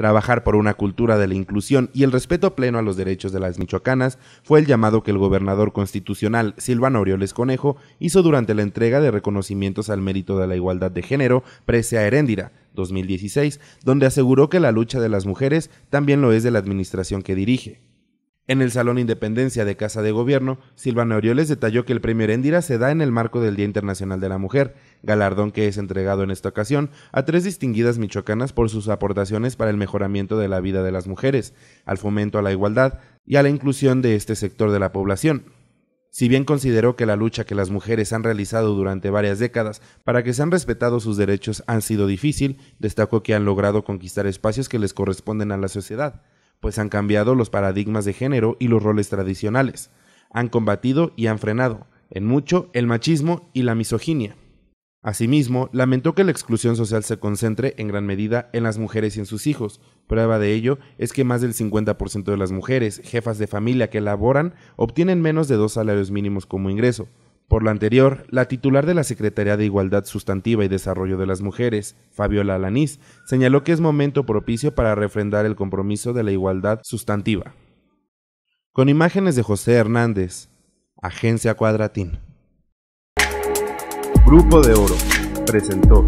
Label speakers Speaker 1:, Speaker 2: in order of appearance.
Speaker 1: Trabajar por una cultura de la inclusión y el respeto pleno a los derechos de las michoacanas fue el llamado que el gobernador constitucional Silvano Orioles Conejo hizo durante la entrega de reconocimientos al mérito de la igualdad de género a Heréndira 2016, donde aseguró que la lucha de las mujeres también lo es de la administración que dirige. En el Salón Independencia de Casa de Gobierno, Silvano Orioles detalló que el premio Heréndira se da en el marco del Día Internacional de la Mujer galardón que es entregado en esta ocasión a tres distinguidas michoacanas por sus aportaciones para el mejoramiento de la vida de las mujeres, al fomento a la igualdad y a la inclusión de este sector de la población. Si bien consideró que la lucha que las mujeres han realizado durante varias décadas para que han respetado sus derechos han sido difícil, destacó que han logrado conquistar espacios que les corresponden a la sociedad, pues han cambiado los paradigmas de género y los roles tradicionales, han combatido y han frenado, en mucho, el machismo y la misoginia. Asimismo, lamentó que la exclusión social se concentre en gran medida en las mujeres y en sus hijos. Prueba de ello es que más del 50% de las mujeres, jefas de familia que laboran, obtienen menos de dos salarios mínimos como ingreso. Por lo anterior, la titular de la Secretaría de Igualdad Sustantiva y Desarrollo de las Mujeres, Fabiola Alanís, señaló que es momento propicio para refrendar el compromiso de la igualdad sustantiva. Con imágenes de José Hernández, Agencia Cuadratín. Grupo de Oro presentó